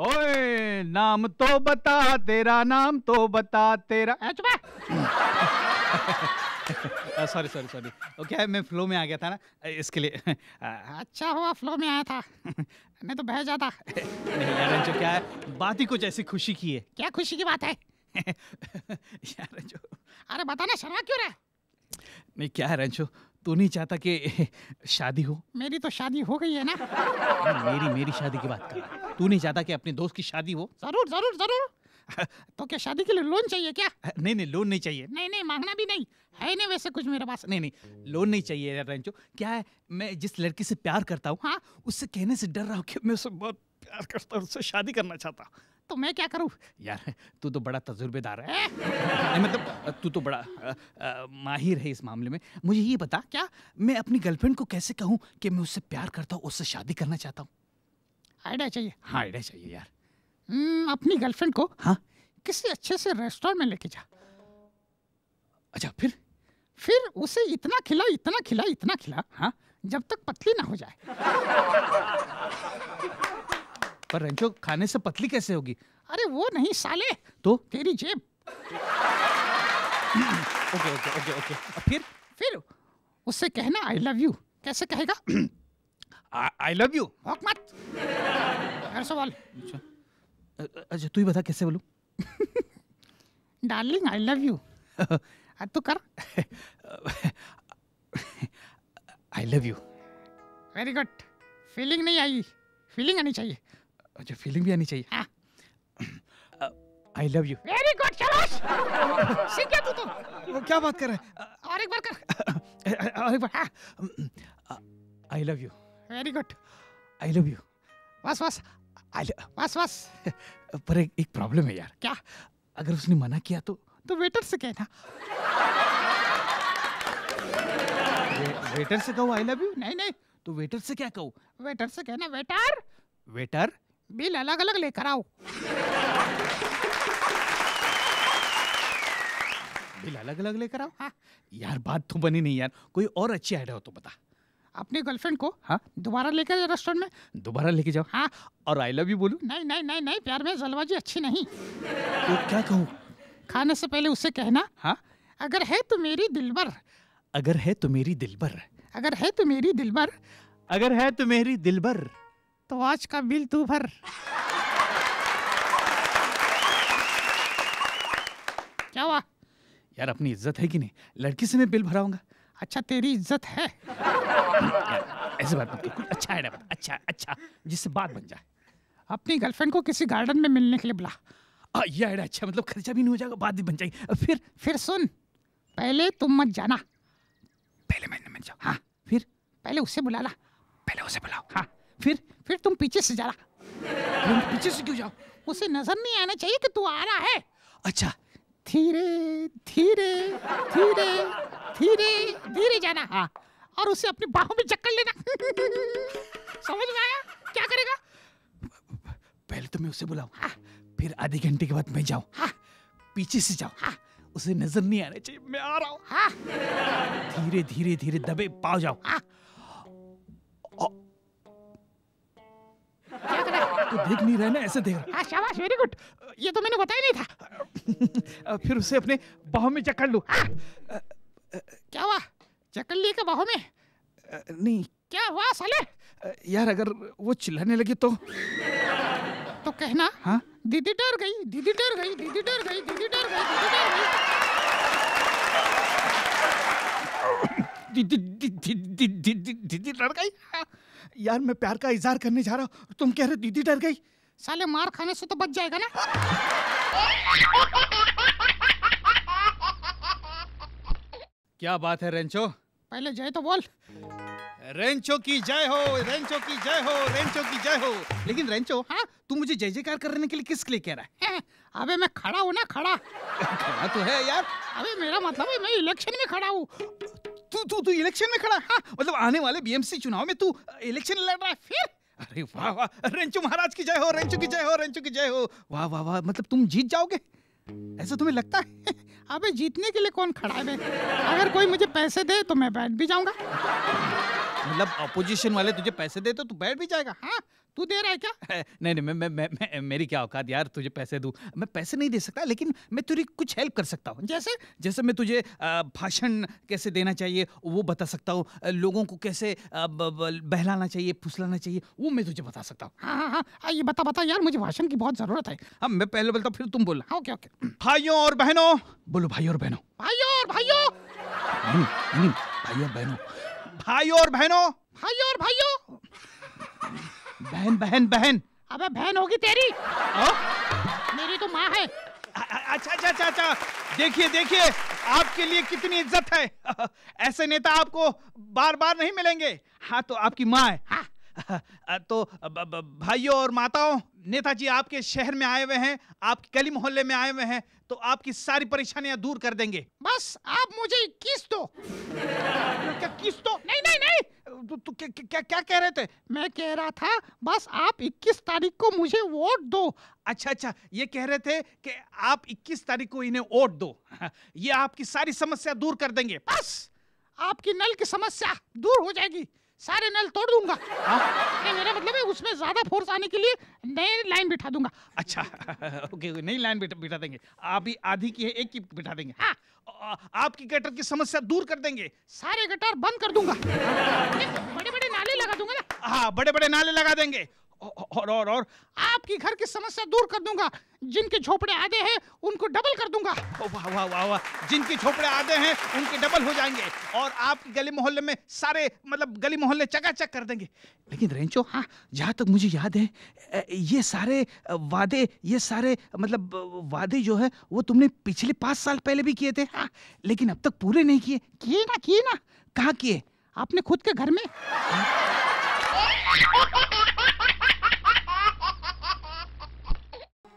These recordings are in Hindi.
ओए नाम तो बता तेरा नाम तो बता तेरा सॉरी सॉरी सॉरी ओके मैं फ्लो में आ गया था ना इसके लिए अच्छा हुआ फ्लो में आया था मैं तो बह जाता यार क्या है बात ही कुछ ऐसी खुशी की है क्या खुशी की बात है यार अरे बता ना शर्मा क्यों रहा नहीं क्या है रंजू तू तो नहीं चाहता कि शादी हो मेरी तो शादी हो गई है ना मेरी मेरी शादी की बात कर तू नहीं चाहता कि अपने दोस्त की शादी हो जरूर जरूर जरूर तो क्या शादी के लिए लोन चाहिए क्या नहीं नहीं लोन नहीं चाहिए नहीं नहीं मांगना भी नहीं है नहीं वैसे कुछ मेरे पास नहीं नहीं लोन नहीं चाहिए यार क्या है मैं जिस लड़की से प्यार करता हूँ हाँ उससे कहने से डर रहा हूँ कि मैं उससे बहुत प्यार करता हूँ उससे शादी करना चाहता हूँ तो मैं क्या करूँ यार तू तो बड़ा तजुर्बेदार है मतलब तू तो बड़ा आ, आ, माहिर है इस मामले में मुझे ये बता क्या मैं अपनी गर्लफ्रेंड को कैसे कहूँ कि मैं उससे प्यार करता हूँ उससे शादी करना चाहता हूँ आइडिया चाहिए हाँ आइडिया चाहिए यार हम्म, अपनी गर्लफ्रेंड को हाँ किसी अच्छे से रेस्टोरेंट में लेके जा अच्छा फिर फिर उसे इतना खिला इतना खिला इतना खिला हाँ जब तक पतली ना हो जाए पर रंचो खाने से पतली कैसे होगी अरे वो नहीं साले तो तेरी जेब ओके ओके ओके ओके फिर फिर उससे कहना आई लव यू कैसे कहेगा आई लव यू हक मत हर सवाल अच्छा अच्छा तू ही बता कैसे बोलूं डार्लिंग आई लव यू तो कर I love you very good feeling नहीं आई फीलिंग आनी चाहिए अच्छा फीलिंग भी आनी चाहिए हाँ I love you very good शाबाश सीख गया तू तो क्या बात कर रहा है और एक बार कर और एक बार I love you very good I love you बस बस बस बस पर एक, एक प्रॉब्लम है यार क्या अगर उसने मना किया तो तो वेटर से कहना वे, वेटर से कहो आई लव यू नहीं नहीं तो वेटर से क्या कहूँ वेटर से कहना वेटर वेटर बिल अलग अलग लेकर आओ बिल अलग अलग लेकर आओ हाँ यार बात तो बनी नहीं यार कोई और अच्छी आइडिया हो तो बता अपने गर्लफ्रेंड को हाँ दोबारा लेकर जाओ रेस्टोरेंट में दोबारा लेके जाओ हाँ और आई लव यू बोलूँ नहीं नहीं नहीं नहीं प्यार में जलवाजी अच्छी नहीं तो क्या कहूँ खाने से पहले उसे कहना हाँ अगर है तो मेरी दिलबर अगर है तो मेरी दिलबर अगर है तो मेरी दिलबर अगर है तो मेरी दिलबर तो आज का बिल तू भर क्या हुआ यार अपनी इज्जत है कि नहीं लड़की से मैं बिल भराऊंगा अच्छा तेरी इज्जत है ऐसे बात मत कुछ अच्छा है बात अच्छा अच्छा जिससे बात बन जाए अपनी गर्लफ्रेंड को किसी गार्डन में मिलने के लिए बुला आ, ये आइडिया अच्छा मतलब खर्चा भी नहीं हो जाएगा बात भी बन जाएगी फिर फिर सुन पहले तुम मत जाना पहले मैंने मत जाओ हाँ फिर पहले उसे बुला ला पहले उसे बुलाओ हाँ फिर फिर तुम पीछे से जा रहा पीछे से क्यों जाओ उसे नजर नहीं आना चाहिए कि तू आ रहा है अच्छा धीरे धीरे धीरे धीरे धीरे जाना हाँ और उसे अपने बाहों में जकड़ लेना समझ में आया क्या करेगा पहले तो मैं उसे बुलाऊ हाँ। फिर आधे घंटे के बाद मैं जाऊं हाँ। पीछे से जाऊं हाँ। उसे नजर नहीं आना चाहिए मैं आ रहा हूँ हाँ। धीरे धीरे धीरे दबे पाओ जाओ हाँ। तो देख नहीं रहे ना ऐसे देख रहा हाँ, शाबाश वेरी गुड ये तो मैंने बताया नहीं था फिर उसे अपने बाहों में जकड़ लू हाँ। क्या हुआ जकड़ लिए क्या बाहों में नहीं क्या हुआ साले यार अगर वो चिल्लाने लगी तो तो कहना हाँ दीदी डर गई दीदी डर गई दीदी डर गई दीदी डर गई दीदी डर गई दीदी डर गई यार मैं प्यार का इजहार करने जा रहा हूँ तुम कह रहे हो दीदी डर गई साले मार खाने से तो बच जाएगा ना क्या बात है रेंचो पहले जय तो बोल रेंचो की जय हो रेंचो की जय हो रेंचो की जय हो लेकिन रेंचो हाँ तू मुझे जय जयकार करने के लिए किस लिए कह रहा है अबे मैं खड़ा हूँ ना खड़ा खड़ा तो है यार अबे मेरा मतलब है मैं इलेक्शन में खड़ा हूँ तू तू तू इलेक्शन में खड़ा हाँ मतलब आने वाले बीएमसी चुनाव में तू इलेक्शन लड़ रहा है फिर अरे वाह वाह रेंचू महाराज की जय हो रेंचू की जय हो रेंचू की जय हो वाह वाह वाह मतलब तुम जीत जाओगे ऐसा तुम्हें लगता है अबे जीतने के लिए कौन खड़ा है अगर कोई मुझे पैसे दे तो मैं बैठ भी जाऊंगा मतलब अपोजिशन वाले तुझे पैसे दे तो तू बैठ भी जाएगा हाँ तू दे रहा है क्या नहीं नहीं मैं मैं मैं, मैं मेरी क्या औकात यार तुझे पैसे दूँ मैं पैसे नहीं दे सकता लेकिन मैं तेरी कुछ हेल्प कर सकता हूँ जैसे जैसे मैं तुझे भाषण कैसे देना चाहिए वो बता सकता हूँ लोगों को कैसे बहलाना चाहिए फुसलाना चाहिए वो मैं तुझे बता सकता हूँ हाँ हाँ हाँ हाँ ये बता बता यार मुझे भाषण की बहुत ज़रूरत है हाँ मैं पहले बोलता फिर तुम बोलना ओके ओके भाइयों और बहनों बोलो भाई और बहनों भाइयों और भाइयों भाइयों और बहनों भाई और बहनों भाई और भाइयों बहन बहन बहन अबे बहन होगी तेरी आ? मेरी तो माँ है अच्छा अच्छा अच्छा अच्छा देखिए देखिए आपके लिए कितनी इज्जत है ऐसे नेता आपको बार बार नहीं मिलेंगे हाँ तो आपकी माँ है हाँ। तो भाइयों और माताओं नेताजी आपके शहर में आए हुए हैं आप गली मोहल्ले में आए हुए हैं तो आपकी सारी परेशानियां दूर कर देंगे बस आप मुझे किस दो क्या किस दो नहीं नहीं नहीं तो, तो क्या, क्या क्या कह रहे थे मैं कह रहा था बस आप 21 तारीख को मुझे वोट दो अच्छा अच्छा ये कह रहे थे कि आप 21 तारीख को इन्हें वोट दो ये आपकी सारी समस्या दूर कर देंगे बस आपकी नल की समस्या दूर हो जाएगी सारे नल तोड़ दूंगा हाँ? नहीं मेरा मतलब है उसमें ज्यादा फोर्स आने के लिए नई लाइन बिठा दूंगा अच्छा ओके नई लाइन बिठा देंगे आप ही आधी की है एक की बिठा देंगे हाँ आपकी गटर की समस्या दूर कर देंगे सारे गटर बंद कर दूंगा बड़े बड़े नाले लगा दूंगा ना हाँ बड़े बड़े नाले लगा देंगे और और और आपकी घर की समस्या दूर कर दूंगा जिनके झोपड़े आधे हैं उनको डबल कर दूंगा वाह वाह वाह वाह जिनके झोपड़े आधे हैं उनके डबल हो जाएंगे और आप गली मोहल्ले में सारे मतलब गली मोहल्ले चकाचक कर देंगे लेकिन रेंचो हाँ जहाँ तक मुझे याद है ये सारे वादे ये सारे मतलब वादे जो है वो तुमने पिछले पाँच साल पहले भी किए थे हाँ लेकिन अब तक पूरे नहीं किए किए ना किए ना कहाँ किए आपने खुद के घर में हाँ?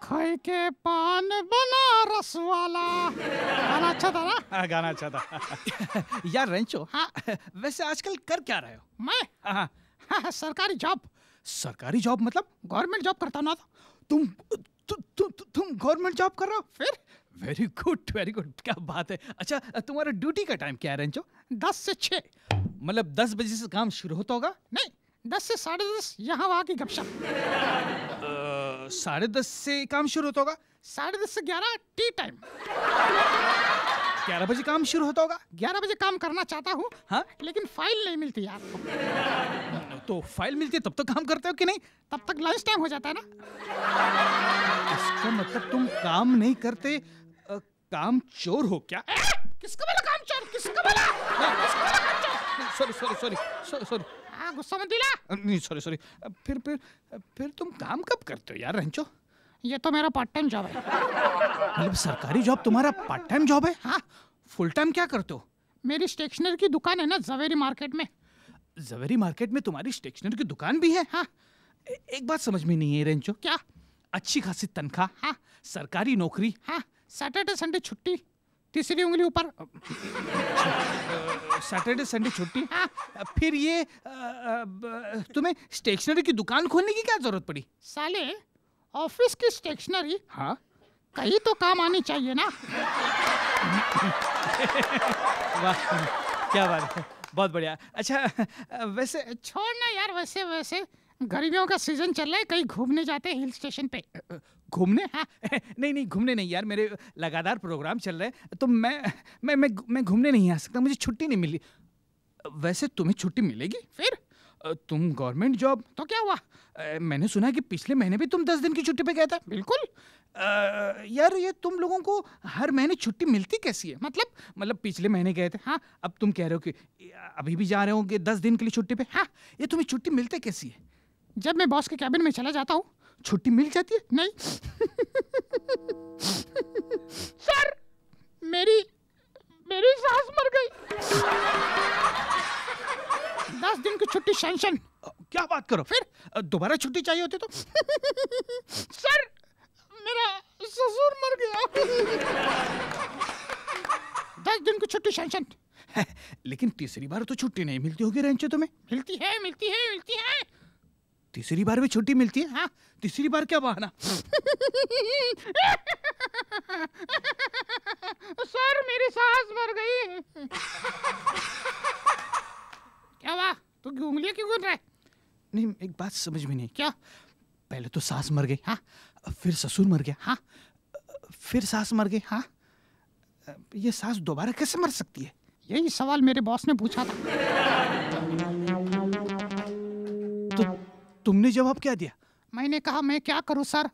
खई के पान बना रस वाला गाना अच्छा था ना आ, हाँ, गाना अच्छा था यार रेंचो हाँ वैसे आजकल कर क्या रहे हो मैं हाँ, हाँ।, हाँ सरकारी जॉब सरकारी जॉब मतलब गवर्नमेंट जॉब करता ना तो। तुम तु, तु, तु, तुम गवर्नमेंट जॉब कर रहे हो फिर वेरी गुड वेरी गुड क्या बात है अच्छा तुम्हारा ड्यूटी का टाइम क्या है रेंचो दस से छः मतलब दस बजे से काम शुरू होता होगा नहीं दस से साढ़े दस यहाँ वहाँ की गपशप साढ़े दस से काम शुरू होता होगा साढ़े दस से ग्यारह टी टाइम ग्यारह बजे काम शुरू होता होगा ग्यारह बजे काम करना चाहता हूँ हाँ लेकिन फाइल नहीं मिलती यार हम्म, तो फाइल मिलती है तब तक तो काम करते हो कि नहीं तब तक लंच टाइम हो जाता है ना इसका मतलब तुम काम नहीं करते आ, काम चोर हो क्या ए, किसको बोला काम चोर किसको बोला सॉरी सॉरी सॉरी सॉरी गुस्सा मत दिला नहीं सॉरी सॉरी फिर फिर फिर तुम काम कब करते हो यार रंचो ये तो मेरा पार्ट टाइम जॉब है मतलब सरकारी जॉब तुम्हारा पार्ट टाइम जॉब है हाँ फुल टाइम क्या करते हो मेरी स्टेशनरी की दुकान है ना जवेरी मार्केट में जवेरी मार्केट में तुम्हारी स्टेशनरी की दुकान भी है हाँ एक बात समझ में नहीं है रेंचो क्या अच्छी खासी तनख्वाह हाँ सरकारी नौकरी हाँ सैटरडे संडे छुट्टी तीसरी उंगली ऊपर सैटरडे संडे छुट्टी हाँ। फिर ये तुम्हें स्टेशनरी की दुकान खोलने की क्या जरूरत पड़ी साले ऑफिस की स्टेशनरी हाँ कहीं तो काम आनी चाहिए ना वाह क्या बात है बहुत बढ़िया अच्छा वैसे छोड़ना यार वैसे वैसे गर्मियों का सीजन चल रहा है कहीं घूमने जाते हैं हिल स्टेशन पे घूमने हाँ नहीं नहीं घूमने नहीं यार मेरे लगातार प्रोग्राम चल रहे हैं तो मैं मैं मैं मैं घूमने नहीं आ सकता मुझे छुट्टी नहीं मिली वैसे तुम्हें छुट्टी मिलेगी फिर तुम गवर्नमेंट जॉब तो क्या हुआ मैंने सुना कि पिछले महीने भी तुम दस दिन की छुट्टी पे गए थे बिल्कुल आ, यार ये तुम लोगों को हर महीने छुट्टी मिलती कैसी है मतलब मतलब पिछले महीने गए थे हाँ अब तुम कह रहे हो कि अभी भी जा रहे हो कि दस दिन के लिए छुट्टी पे हाँ ये तुम्हें छुट्टी मिलती कैसी है जब मैं बॉस के कैबिन में चला जाता हूँ छुट्टी मिल जाती है नहीं सर मेरी मेरी सास मर गई दस दिन की छुट्टी शेंशन क्या बात करो फिर दोबारा छुट्टी चाहिए होती तो सर मेरा ससुर मर गया दस दिन की छुट्टी शेंशन लेकिन तीसरी बार तो छुट्टी नहीं मिलती होगी रेंचो तुम्हें मिलती है मिलती है मिलती है तीसरी बार भी छुट्टी मिलती है हा? तीसरी बार क्या बहाना सर मेरी सांस मर गई क्या वाह तू तो उंगलियां क्यों गुन रहा है नहीं एक बात समझ में नहीं क्या पहले तो सास मर गई हाँ फिर ससुर मर गया हाँ फिर सास मर गई हाँ ये सास दोबारा कैसे मर सकती है यही सवाल मेरे बॉस ने पूछा था तुमने जवाब क्या दिया मैंने कहा मैं क्या करूँ सर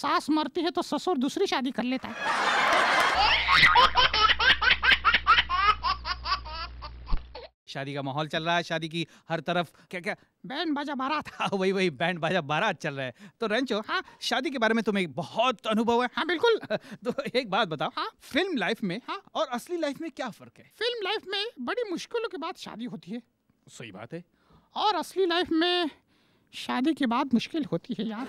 सास मरती है तो ससुर दूसरी शादी कर लेता है शादी का माहौल चल रहा है शादी की हर तरफ क्या क्या बैंड बाजा बारात हाँ वही वही बैंड बाजा बारात चल रहा है तो रेंचो हाँ शादी के बारे में तुम्हें बहुत अनुभव है हाँ बिल्कुल तो एक बात बताओ हाँ फिल्म लाइफ में हाँ और असली लाइफ में क्या फर्क है फिल्म लाइफ में बड़ी मुश्किलों के बाद शादी होती है सही बात है और असली लाइफ में शादी के बाद मुश्किल होती है यार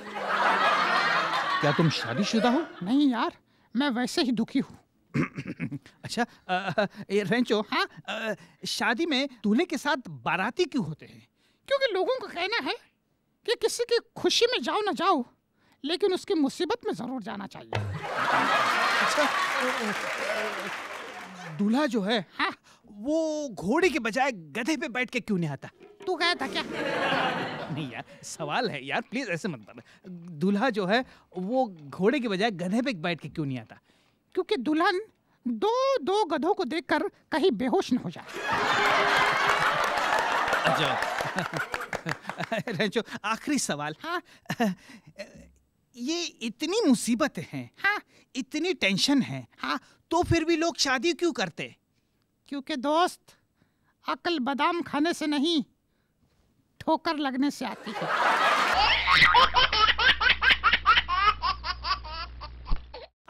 क्या तुम शादीशुदा हो नहीं यार मैं वैसे ही दुखी हूँ अच्छा आ, ए, रेंचो हाँ शादी में दूल्हे के साथ बाराती क्यों होते हैं क्योंकि लोगों का कहना है कि किसी की खुशी में जाओ ना जाओ लेकिन उसकी मुसीबत में ज़रूर जाना चाहिए अच्छा दूल्हा जो है हाँ? वो घोड़े के बजाय गधे पे बैठ के क्यों नहीं आता तू गया था क्या नहीं यार सवाल है यार प्लीज ऐसे मत बता दूल्हा जो है वो घोड़े के बजाय गधे पे बैठ के क्यों नहीं आता क्योंकि दुल्हन दो दो गधों को देखकर कहीं बेहोश न हो जाए अच्छा आखिरी सवाल हाँ ये इतनी मुसीबत है हाँ इतनी टेंशन है हाँ तो फिर भी लोग शादी क्यों करते क्योंकि दोस्त अकल बादाम खाने से नहीं ठोकर लगने से आती है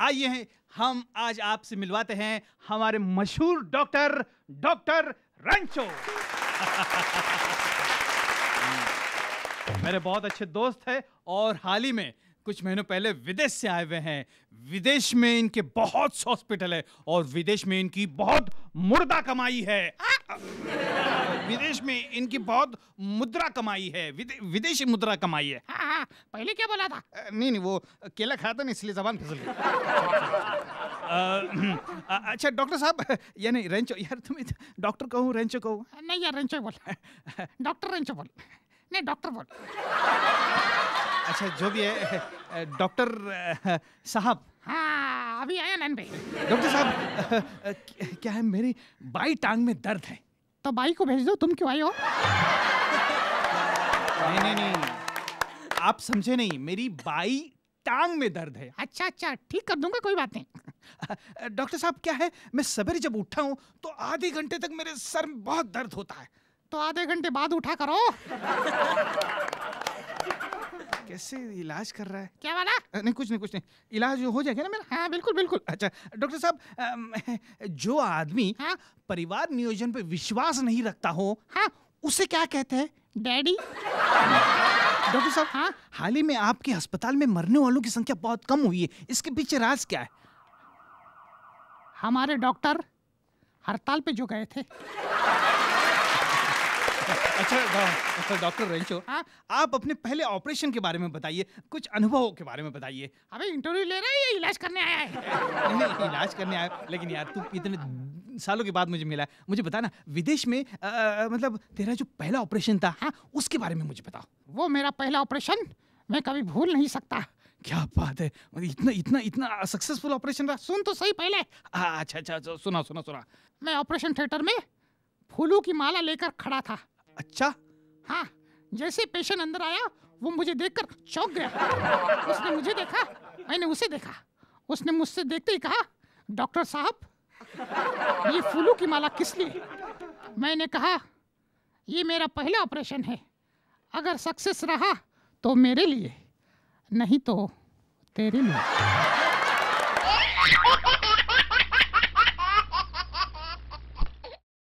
आइए हैं हम आज आपसे मिलवाते हैं हमारे मशहूर डॉक्टर डॉक्टर रंचो मेरे बहुत अच्छे दोस्त हैं और हाल ही में कुछ महीनों पहले विदेश से आए हुए हैं विदेश में इनके बहुत हॉस्पिटल है और विदेश में इनकी बहुत मुर्दा कमाई है विदेश में इनकी बहुत मुद्रा कमाई है विदे, विदेशी मुद्रा कमाई है हा, हा, पहले क्या बोला था नहीं नहीं वो केला खाया था ना इसलिए जबान फिसल गई अच्छा डॉक्टर साहब यानी रेंचो यार तुम्हें डॉक्टर कहूँ रेंचो कहूँ नहीं यार रेंचो बोल डॉक्टर रेंचो बोल नहीं डॉक्टर बोल अच्छा जो भी है डॉक्टर साहब हाँ अभी आया नैन भाई डॉक्टर साहब क्या है मेरी बाई टांग में दर्द है तो बाई को भेज दो तुम क्यों आई हो नहीं नहीं नहीं आप समझे नहीं मेरी बाई टांग में दर्द है अच्छा अच्छा ठीक कर दूंगा कोई बात नहीं डॉक्टर साहब क्या है मैं सवेरे जब उठा हूँ तो आधे घंटे तक मेरे सर में बहुत दर्द होता है तो आधे घंटे बाद उठा करो कैसे इलाज कर रहा है क्या वाला नहीं कुछ नहीं कुछ नहीं इलाज हो जाएगा ना मेरा हाँ बिल्कुल बिल्कुल अच्छा डॉक्टर साहब जो आदमी हाँ? परिवार नियोजन पे विश्वास नहीं रखता हो हाँ? उसे क्या कहते हैं डैडी डॉक्टर साहब हाँ हाल ही में आपके अस्पताल में मरने वालों की संख्या बहुत कम हुई है इसके पीछे राज क्या है हमारे डॉक्टर हड़ताल पे जो गए थे अच्छा, हाँ, अच्छा डॉक्टर रेंचो हाँ आप अपने पहले ऑपरेशन के बारे में बताइए कुछ अनुभव के बारे में बताइए अबे इंटरव्यू ले रहा है या इलाज करने आया है नहीं इलाज करने आया लेकिन यार तू इतने सालों के बाद मुझे मिला है मुझे बता ना विदेश में आ, मतलब तेरा जो पहला ऑपरेशन था हाँ उसके बारे में मुझे बताओ वो मेरा पहला ऑपरेशन मैं कभी भूल नहीं सकता क्या बात है मतलब इतना इतना इतना सक्सेसफुल ऑपरेशन था सुन तो सही पहले अच्छा अच्छा, अच्छा सुना सुना सुना मैं ऑपरेशन थिएटर में फूलों की माला लेकर खड़ा था अच्छा हाँ जैसे पेशेंट अंदर आया वो मुझे देखकर चौंक गया उसने मुझे देखा मैंने उसे देखा उसने मुझसे देखते ही कहा डॉक्टर साहब ये फूलों की माला किस लिए मैंने कहा ये मेरा पहला ऑपरेशन है अगर सक्सेस रहा तो मेरे लिए नहीं तो तेरे लिए